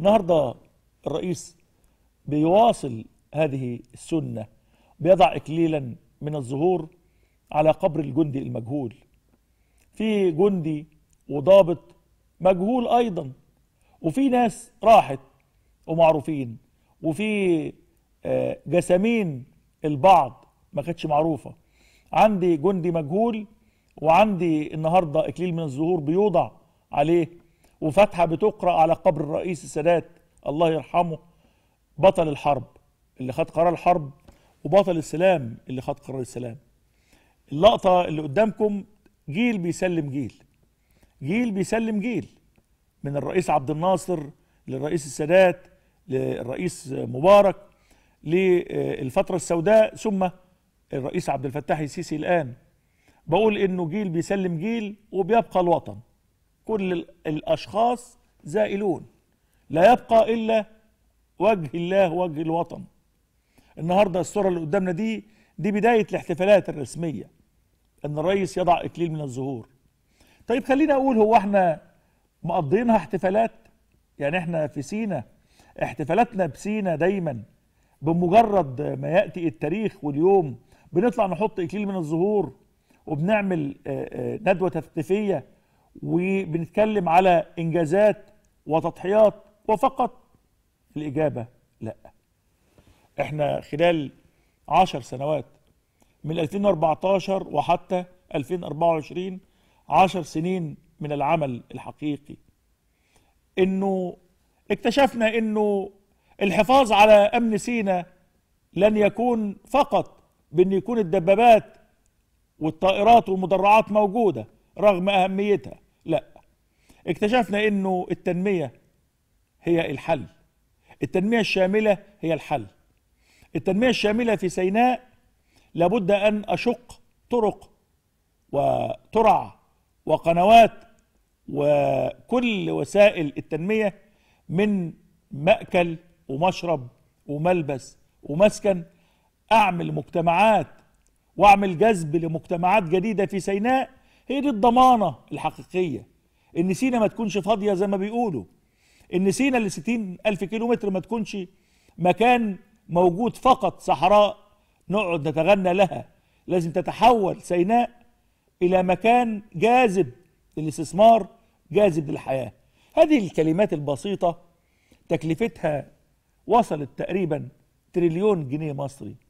النهارده الرئيس بيواصل هذه السنه بيضع اكليلا من الزهور على قبر الجندي المجهول في جندي وضابط مجهول ايضا وفي ناس راحت ومعروفين وفي آه، جسامين البعض ما كانتش معروفه عندي جندي مجهول وعندي النهارده اكليل من الزهور بيوضع عليه وفاتحه بتقرا على قبر الرئيس السادات الله يرحمه بطل الحرب اللي خد قرار الحرب وبطل السلام اللي خد قرار السلام اللقطه اللي قدامكم جيل بيسلم جيل جيل بيسلم جيل من الرئيس عبد الناصر للرئيس السادات للرئيس مبارك للفترة السوداء ثم الرئيس عبد الفتاح السيسي الآن بقول إنه جيل بيسلم جيل وبيبقى الوطن كل الأشخاص زائلون لا يبقى إلا وجه الله وجه الوطن النهاردة الصورة اللي قدامنا دي دي بداية الاحتفالات الرسمية أن الرئيس يضع إكليل من الزهور طيب خلينا أقول هو احنا مقضينها احتفالات يعني احنا في سينا احتفالاتنا بسينا دايما بمجرد ما يأتي التاريخ واليوم بنطلع نحط إكليل من الزهور وبنعمل آه، آه، ندوة تثقيفية وبنتكلم على إنجازات وتضحيات وفقط الإجابة لا احنا خلال عشر سنوات من 2014 وحتى 2024 عشر سنين من العمل الحقيقي انه اكتشفنا انه الحفاظ على امن سينا لن يكون فقط بان يكون الدبابات والطائرات والمدرعات موجوده رغم اهميتها لا اكتشفنا انه التنمية هي الحل التنمية الشاملة هي الحل التنمية الشاملة في سيناء لابد ان اشق طرق وترع وقنوات وكل وسائل التنمية من مأكل ومشرب وملبس ومسكن اعمل مجتمعات واعمل جذب لمجتمعات جديدة في سيناء هي دي الضمانه الحقيقيه ان سينا ما تكونش فاضيه زي ما بيقولوا ان سينا اللي 60 الف كيلو متر ما تكونش مكان موجود فقط صحراء نقعد نتغنى لها لازم تتحول سيناء الى مكان جاذب للاستثمار جاذب للحياه هذه الكلمات البسيطه تكلفتها وصلت تقريبا تريليون جنيه مصري